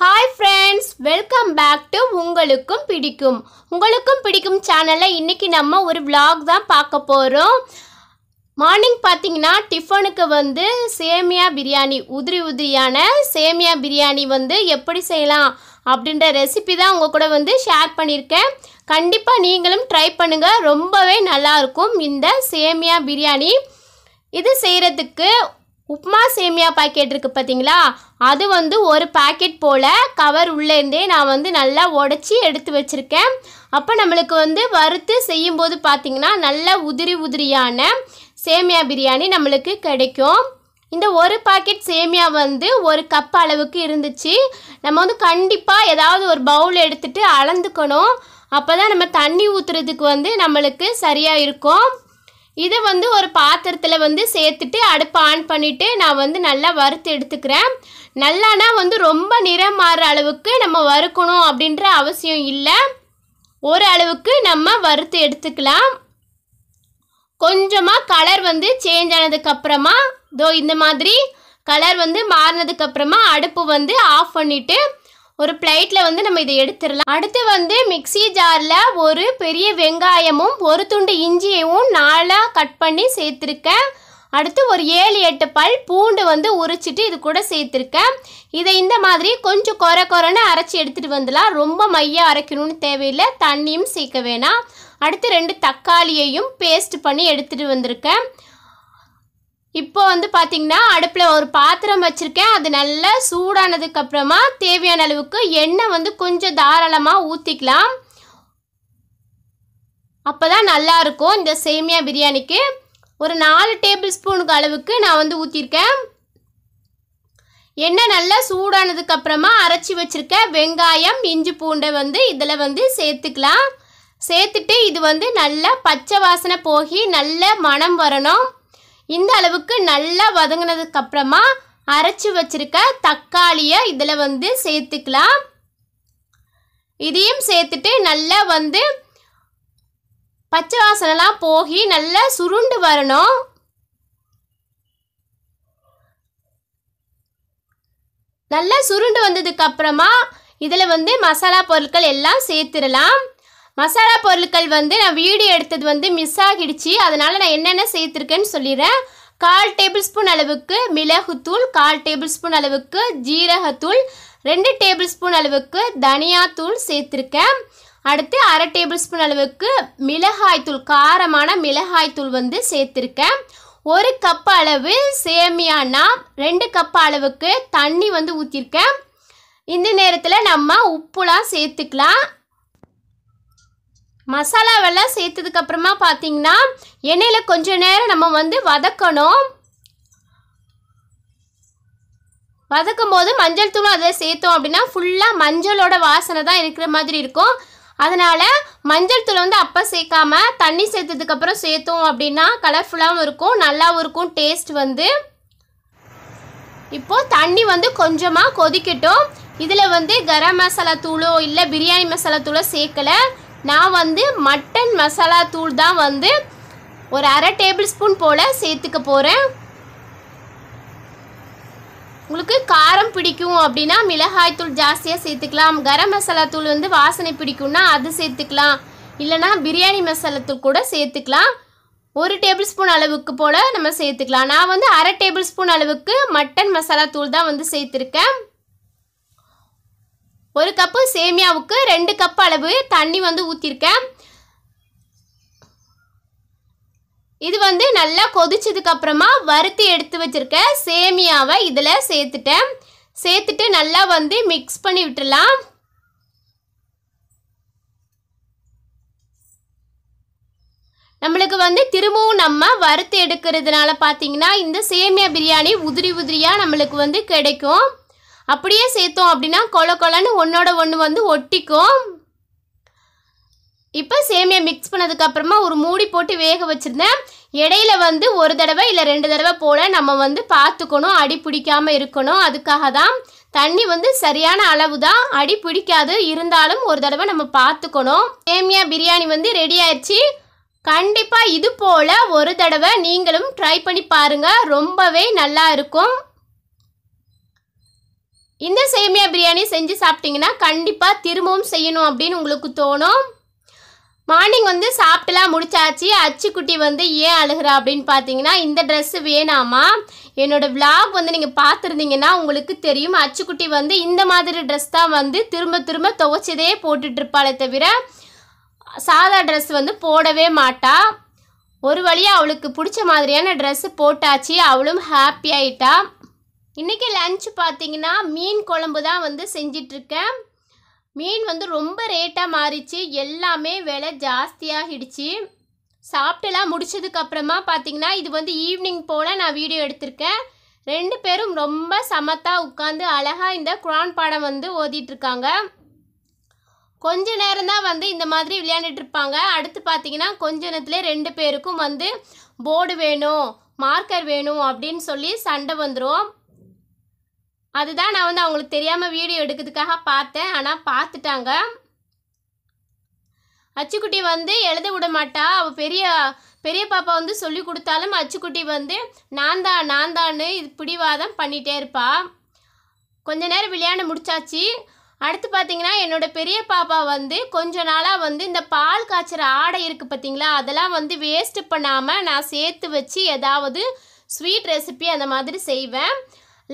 hi friends welcome back to உங்களுக்கும் பிடிக்கும் உங்களுக்கும் பிடிக்கும் சேனலில் இன்றைக்கி நம்ம ஒரு விலாக் தான் பார்க்க போகிறோம் மார்னிங் பார்த்தீங்கன்னா டிஃபனுக்கு வந்து சேமியா பிரியாணி உதிரி உதிரியான சேமியா பிரியாணி வந்து எப்படி செய்யலாம் அப்படின்ற ரெசிபி தான் உங்கள் கூட வந்து ஷேர் பண்ணியிருக்கேன் கண்டிப்பாக நீங்களும் ட்ரை பண்ணுங்கள் ரொம்பவே நல்லாயிருக்கும் இந்த சேமியா பிரியாணி இது செய்கிறதுக்கு உப்மா சேமியா பாக்கெட் இருக்குது பார்த்தீங்களா அது வந்து ஒரு பாக்கெட் போல் கவர் உள்ளேருந்தே நான் வந்து நல்லா உடச்சி எடுத்து வச்சுருக்கேன் அப்போ நம்மளுக்கு வந்து வறுத்து செய்யும்போது பார்த்திங்கன்னா நல்லா உதிரி உதிரியான சேமியா பிரியாணி நம்மளுக்கு கிடைக்கும் இந்த ஒரு பாக்கெட் சேமியா வந்து ஒரு கப் அளவுக்கு இருந்துச்சு நம்ம வந்து கண்டிப்பாக ஏதாவது ஒரு பவுல் எடுத்துகிட்டு அளந்துக்கணும் அப்போ தான் நம்ம தண்ணி ஊற்றுறதுக்கு வந்து நம்மளுக்கு சரியாக இருக்கும் இதை வந்து ஒரு பாத்திரத்தில் வந்து சேர்த்துட்டு அடுப்பை ஆன் பண்ணிவிட்டு நான் வந்து நல்லா வறுத்து எடுத்துக்கிறேன் நல்லானா வந்து ரொம்ப நிறம் மாறுற அளவுக்கு நம்ம வறுக்கணும் அப்படின்ற அவசியம் இல்லை ஒரு அளவுக்கு நம்ம வறுத்து எடுத்துக்கலாம் கொஞ்சமாக கலர் வந்து சேஞ்ச் ஆனதுக்கப்புறமா இதோ இந்த மாதிரி கலர் வந்து மாறினதுக்கப்புறமா அடுப்பு வந்து ஆஃப் பண்ணிவிட்டு ஒரு பிளேட்டில் வந்து நம்ம இதை எடுத்துடலாம் அடுத்து வந்து மிக்சி ஜாரில் ஒரு பெரிய வெங்காயமும் ஒரு துண்டு இஞ்சியையும் நாலாக கட் பண்ணி சேர்த்துருக்கேன் அடுத்து ஒரு ஏழு எட்டு பல் பூண்டு வந்து உரிச்சிட்டு இது கூட சேர்த்துருக்கேன் இதை இந்த மாதிரி கொஞ்சம் குறை குறைன்னு அரைச்சி எடுத்துகிட்டு வந்துடலாம் ரொம்ப மையாக அரைக்கணும்னு தேவையில்லை தண்ணியும் சேர்க்க வேணாம் அடுத்து ரெண்டு தக்காளியையும் பேஸ்ட் பண்ணி எடுத்துகிட்டு வந்திருக்கேன் இப்போ வந்து பார்த்திங்கன்னா அடுப்பில் ஒரு பாத்திரம் வச்சுருக்கேன் அது நல்லா சூடானதுக்கப்புறமா தேவையான அளவுக்கு எண்ணெய் வந்து கொஞ்சம் தாராளமாக ஊற்றிக்கலாம் அப்போ தான் நல்லாயிருக்கும் இந்த சேமியா பிரியாணிக்கு ஒரு நாலு டேபிள் ஸ்பூனுக்கு அளவுக்கு நான் வந்து ஊற்றிருக்கேன் எண்ணெய் நல்லா சூடானதுக்கப்புறமா அரைச்சி வச்சுருக்க வெங்காயம் இஞ்சி பூண்டை வந்து இதில் வந்து சேர்த்துக்கலாம் சேர்த்துட்டு இது வந்து நல்லா பச்சை வாசனை போகி நல்ல மனம் வரணும் இந்த அளவுக்கு நல்லா வதங்கினதுக்கப்புறமா அரைச்சி வச்சிருக்க தக்காளியை இதில் வந்து சேர்த்துக்கலாம் இதையும் சேர்த்துட்டு நல்லா வந்து பச்சை வாசனைலாம் போகி நல்லா சுருண்டு வரணும் நல்லா சுருண்டு வந்ததுக்கு அப்புறமா இதில் வந்து மசாலா பொருட்கள் எல்லாம் சேர்த்துடலாம் மசாலா பொருட்கள் வந்து நான் வீடியோ எடுத்தது வந்து மிஸ் ஆகிடுச்சு அதனால் நான் என்னென்ன சேர்த்துருக்கேன்னு சொல்லிடுறேன் கால் டேபிள் ஸ்பூன் அளவுக்கு மிளகுத்தூள் கால் டேபிள் ஸ்பூன் அளவுக்கு ஜீரகத்தூள் ரெண்டு டேபிள் ஸ்பூன் அளவுக்கு தனியாத்தூள் சேர்த்துருக்கேன் அடுத்து அரை டேபிள் ஸ்பூன் அளவுக்கு மிளகாய்த்தூள் காரமான மிளகாய்த்தூள் வந்து சேர்த்துருக்கேன் ஒரு கப் அளவு சேமியானா ரெண்டு கப் அளவுக்கு தண்ணி வந்து ஊற்றிருக்கேன் இந்த நேரத்தில் நம்ம உப்புலாம் சேர்த்துக்கலாம் மசாலாவெல்லாம் சேர்த்ததுக்கப்புறமா பார்த்தீங்கன்னா எண்ணெயில் கொஞ்சம் நேரம் நம்ம வந்து வதக்கணும் வதக்கும் போது மஞ்சள் தூளும் அதை சேர்த்தோம் அப்படின்னா ஃபுல்லாக மஞ்சளோட வாசனை தான் இருக்கிற மாதிரி இருக்கும் அதனால் மஞ்சள் தூள் வந்து அப்போ சேர்க்காம தண்ணி சேர்த்ததுக்கப்புறம் சேர்த்தோம் அப்படின்னா கலர்ஃபுல்லாகவும் இருக்கும் நல்லாவும் இருக்கும் டேஸ்ட் வந்து இப்போது தண்ணி வந்து கொஞ்சமாக கொதிக்கட்டும் இதில் வந்து கரம் மசாலா தூளோ இல்லை பிரியாணி மசாலா தூளோ சேர்க்கலை நான் வந்து மட்டன் மசாலா தூள் தான் வந்து ஒரு அரை டேபிள் ஸ்பூன் போல் சேர்த்துக்க போகிறேன் உங்களுக்கு காரம் பிடிக்கும் அப்படின்னா மிளகாய் தூள் ஜாஸ்தியாக சேர்த்துக்கலாம் கரம் மசாலா தூள் வந்து வாசனை பிடிக்கும்னா அது சேர்த்துக்கலாம் இல்லைனா பிரியாணி மசாலா தூள் கூட சேர்த்துக்கலாம் ஒரு டேபிள் ஸ்பூன் அளவுக்கு போல் நம்ம சேர்த்துக்கலாம் நான் வந்து அரை டேபிள் ஸ்பூன் அளவுக்கு மட்டன் மசாலா தூள் தான் வந்து சேர்த்துருக்கேன் ஒரு கப்பு சேமியாவுக்கு ரெண்டு கப் அளவு தண்ணி வந்து ஊற்றிருக்கேன் இது வந்து நல்லா கொதிச்சதுக்கப்புறமா வறுத்து எடுத்து வச்சுருக்க சேமியாவை இதில் சேர்த்துட்டேன் சேர்த்துட்டு நல்லா வந்து மிக்ஸ் பண்ணி விட்டுடலாம் நம்மளுக்கு வந்து திரும்பவும் நம்ம வறுத்து எடுக்கிறதுனால பார்த்தீங்கன்னா இந்த சேமியா பிரியாணி உதிரி உதிரியாக நம்மளுக்கு வந்து கிடைக்கும் அப்படியே சேர்த்தோம் அப்படின்னா கொல கொலன்னு ஒன்றோட ஒன்று வந்து ஒட்டிக்கும் இப்போ சேமியா மிக்ஸ் பண்ணதுக்கப்புறமா ஒரு மூடி போட்டு வேக வச்சுருந்தேன் இடையில வந்து ஒரு தடவை இல்லை ரெண்டு தடவை போல் நம்ம வந்து பார்த்துக்கணும் அடி பிடிக்காமல் இருக்கணும் அதுக்காக தான் தண்ணி வந்து சரியான அளவு தான் அடி பிடிக்காது இருந்தாலும் ஒரு தடவை நம்ம பார்த்துக்கணும் சேமியா பிரியாணி வந்து ரெடி ஆயிடுச்சு கண்டிப்பாக இது போல் ஒரு தடவை நீங்களும் ட்ரை பண்ணி பாருங்கள் ரொம்பவே நல்லா இருக்கும் இந்த சேமியா பிரியாணி செஞ்சு சாப்பிட்டிங்கன்னா கண்டிப்பாக திரும்பவும் செய்யணும் அப்படின்னு உங்களுக்கு தோணும் மார்னிங் வந்து சாப்பிட்டுலாம் முடிச்சாச்சு அச்சுக்குட்டி வந்து ஏன் அழுகிறா அப்படின்னு பார்த்தீங்கன்னா இந்த ட்ரெஸ்ஸு வேணாமா என்னோடய விளாக் வந்து நீங்கள் பார்த்துருந்தீங்கன்னா உங்களுக்கு தெரியும் அச்சுக்குட்டி வந்து இந்த மாதிரி ட்ரெஸ் தான் வந்து திரும்ப திரும்ப துவைச்சதே போட்டுட்ருப்பாளே தவிர சாதா ட்ரெஸ் வந்து போடவே மாட்டா ஒரு வழியாக அவளுக்கு பிடிச்ச மாதிரியான ட்ரெஸ்ஸு போட்டாச்சு அவளும் ஹாப்பி ஆயிட்டா இன்றைக்கி லன்ச் பார்த்தீங்கன்னா மீன் குழம்பு தான் வந்து செஞ்சிட்ருக்கேன் மீன் வந்து ரொம்ப ரேட்டாக மாறிச்சு எல்லாமே விலை ஜாஸ்தியாகிடுச்சு சாப்பிட்டுலாம் முடிச்சதுக்கப்புறமா பார்த்தீங்கன்னா இது வந்து ஈவினிங் போல் நான் வீடியோ எடுத்திருக்கேன் ரெண்டு பேரும் ரொம்ப சமத்தாக உட்காந்து அழகாக இந்த குரான் பாடம் வந்து ஓதிட்டுருக்காங்க கொஞ்ச நேரம்தான் வந்து இந்த மாதிரி விளையாண்டுட்டு இருப்பாங்க அடுத்து பார்த்தீங்கன்னா கொஞ்ச நேரத்தில் ரெண்டு பேருக்கும் வந்து போர்டு வேணும் மார்க்கர் வேணும் அப்படின்னு சொல்லி சண்டை வந்துடும் அதுதான் நான் வந்து அவங்களுக்கு தெரியாமல் வீடியோ எடுக்கிறதுக்காக பார்த்தேன் ஆனால் பார்த்துட்டாங்க அச்சுக்குட்டி வந்து எழுத விட மாட்டா அவள் பெரிய பெரிய பாப்பா வந்து சொல்லி கொடுத்தாலும் அச்சுக்குட்டி வந்து நான் தான் நான் தான்னு இது பிடிவாதம் பண்ணிகிட்டே இருப்பா கொஞ்ச நேரம் விளையாண்டு முடிச்சாச்சு அடுத்து பார்த்தீங்கன்னா என்னோடய பெரிய பாப்பா வந்து கொஞ்ச நாளாக வந்து இந்த பால் காய்ச்சிற ஆடை இருக்குது பார்த்தீங்களா அதெல்லாம் வந்து வேஸ்ட்டு பண்ணாமல் நான் சேர்த்து வச்சு ஏதாவது ஸ்வீட் ரெசிபி அந்த மாதிரி செய்வேன்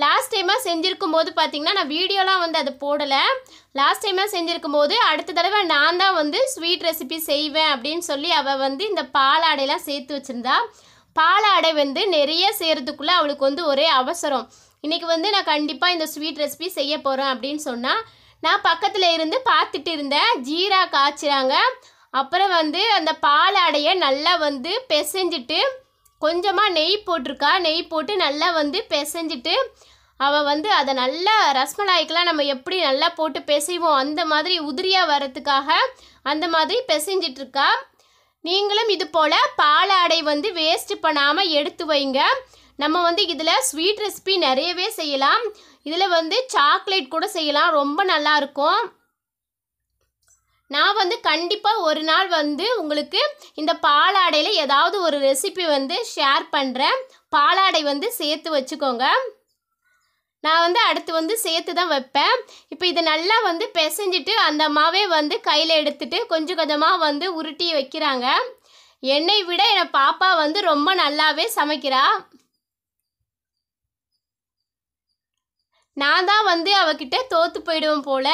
லாஸ்ட் டைமாக செஞ்சுருக்கும் போது பார்த்திங்கன்னா நான் வீடியோலாம் வந்து அதை போடலை லாஸ்ட் டைமாக செஞ்சுருக்கும் போது அடுத்த தடவை நான் தான் வந்து ஸ்வீட் ரெசிபி செய்வேன் அப்படின்னு சொல்லி அவள் வந்து இந்த பாலாடையெல்லாம் சேர்த்து வச்சுருந்தா பாலாடை வந்து நிறைய செய்கிறதுக்குள்ளே அவளுக்கு வந்து ஒரே அவசரம் இன்றைக்கி வந்து நான் கண்டிப்பாக இந்த ஸ்வீட் ரெசிபி செய்ய போகிறேன் அப்படின்னு சொன்னால் நான் பக்கத்தில் இருந்து பார்த்துட்டு இருந்தேன் ஜீரா காய்ச்சிறாங்க அப்புறம் வந்து அந்த பால் அடைய நல்லா வந்து பெசைஞ்சிட்டு கொஞ்சமாக நெய் போட்டிருக்கா நெய் போட்டு நல்லா வந்து பிசைஞ்சிட்டு அவள் வந்து அதை நல்லா ரஸ்மலாய்க்கெலாம் நம்ம எப்படி நல்லா போட்டு பிசைவோம் அந்த மாதிரி உதிரியாக வர்றதுக்காக அந்த மாதிரி பிசைஞ்சிட்ருக்கா நீங்களும் இது போல் பாலாடை வந்து வேஸ்ட்டு பண்ணாமல் எடுத்து வைங்க நம்ம வந்து இதில் ஸ்வீட் ரெசிபி நிறையவே செய்யலாம் இதில் வந்து சாக்லேட் கூட செய்யலாம் ரொம்ப நல்லாயிருக்கும் நான் வந்து கண்டிப்பாக ஒரு நாள் வந்து உங்களுக்கு இந்த பாலாடையில் ஏதாவது ஒரு ரெசிபி வந்து ஷேர் பண்ணுறேன் பாலாடை வந்து சேர்த்து வச்சுக்கோங்க நான் வந்து அடுத்து வந்து சேர்த்து தான் வைப்பேன் இப்போ இது நல்லா வந்து பிசைஞ்சிட்டு அந்த அம்மாவே வந்து கையில் எடுத்துகிட்டு கொஞ்சம் கொஞ்சமாக வந்து உருட்டி வைக்கிறாங்க என்னை விட என் பாப்பா வந்து ரொம்ப நல்லாவே சமைக்கிறா நான் தான் வந்து அவகிட்ட தோற்று போயிடுவேன் போல்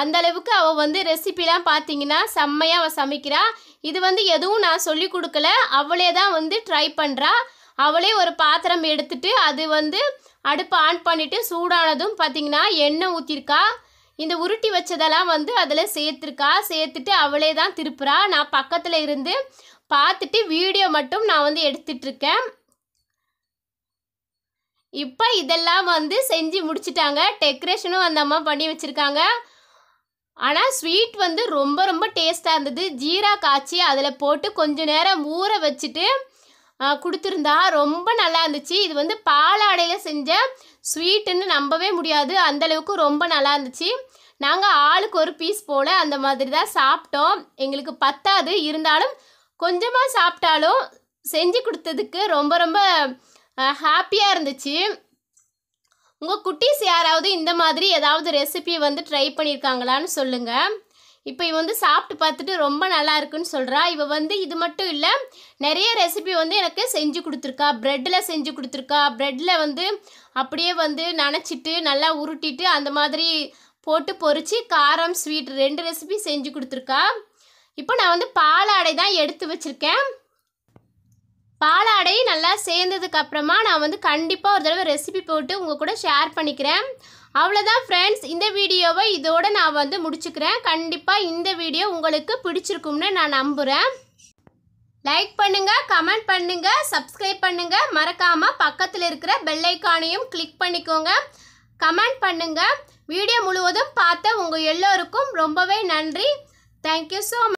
அந்தளவுக்கு அவள் வந்து ரெசிபிலாம் பார்த்தீங்கன்னா செம்மையாக அவள் சமைக்கிறாள் இது வந்து எதுவும் நான் சொல்லி கொடுக்கல அவளே தான் வந்து ட்ரை பண்ணுறாள் அவளே ஒரு பாத்திரம் எடுத்துட்டு அது வந்து அடுப்பு ஆன் பண்ணிவிட்டு சூடானதும் பார்த்திங்கன்னா எண்ணெய் ஊற்றிருக்கா இந்த உருட்டி வச்சதெல்லாம் வந்து அதில் சேர்த்துருக்கா சேர்த்துட்டு அவளே தான் திருப்புறா நான் பக்கத்தில் இருந்து பார்த்துட்டு வீடியோ மட்டும் நான் வந்து எடுத்துட்ருக்கேன் இப்போ இதெல்லாம் வந்து செஞ்சு முடிச்சிட்டாங்க டெக்கரேஷனும் அந்த அம்மா பண்ணி வச்சுருக்காங்க ஆனால் ஸ்வீட் வந்து ரொம்ப ரொம்ப டேஸ்ட்டாக இருந்தது ஜீரா காய்ச்சி அதில் போட்டு கொஞ்ச நேரம் ஊற வச்சுட்டு கொடுத்துருந்தா ரொம்ப நல்லா இருந்துச்சு இது வந்து பாலாடையில் செஞ்ச ஸ்வீட்டுன்னு நம்பவே முடியாது அந்தளவுக்கு ரொம்ப நல்லா இருந்துச்சு நாங்கள் ஆளுக்கு ஒரு பீஸ் போல் அந்த மாதிரி தான் சாப்பிட்டோம் எங்களுக்கு பத்தாது இருந்தாலும் கொஞ்சமாக சாப்பிட்டாலும் செஞ்சு கொடுத்ததுக்கு ரொம்ப ரொம்ப ஹாப்பியாக இருந்துச்சு உங்கள் குட்டீஸ் யாராவது இந்த மாதிரி ஏதாவது ரெசிபி வந்து ட்ரை பண்ணியிருக்காங்களான்னு சொல்லுங்கள் இப்போ இவ வந்து சாப்பிட்டு பார்த்துட்டு ரொம்ப நல்லா இருக்குன்னு சொல்கிறா இவ வந்து இது மட்டும் இல்லை நிறைய ரெசிபி வந்து எனக்கு செஞ்சு கொடுத்துருக்கா ப்ரெட்டில் செஞ்சு கொடுத்துருக்கா ப்ரெட்டில் வந்து அப்படியே வந்து நனைச்சிட்டு நல்லா உருட்டிட்டு அந்த மாதிரி போட்டு பொறிச்சு காரம் ஸ்வீட் ரெண்டு ரெசிபி செஞ்சு கொடுத்துருக்கா இப்போ நான் வந்து பாலாடை தான் எடுத்து வச்சுருக்கேன் பாலாடை நல்லா சேர்ந்ததுக்கு அப்புறமா நான் வந்து கண்டிப்பாக ஒரு தடவை ரெசிபி போட்டு உங்கள் கூட ஷேர் பண்ணிக்கிறேன் அவ்வளோதான் ஃப்ரெண்ட்ஸ் இந்த வீடியோவை இதோடு நான் வந்து முடிச்சுக்கிறேன் கண்டிப்பாக இந்த வீடியோ உங்களுக்கு பிடிச்சிருக்கும்னு நான் நம்புகிறேன் லைக் பண்ணுங்கள் கமெண்ட் பண்ணுங்கள் சப்ஸ்கிரைப் பண்ணுங்கள் மறக்காமல் பக்கத்தில் இருக்கிற பெல்லைக்கானையும் கிளிக் பண்ணிக்கோங்க கமெண்ட் பண்ணுங்கள் வீடியோ முழுவதும் பார்த்த உங்கள் எல்லோருக்கும் ரொம்பவே நன்றி தேங்க்யூ ஸோ மச்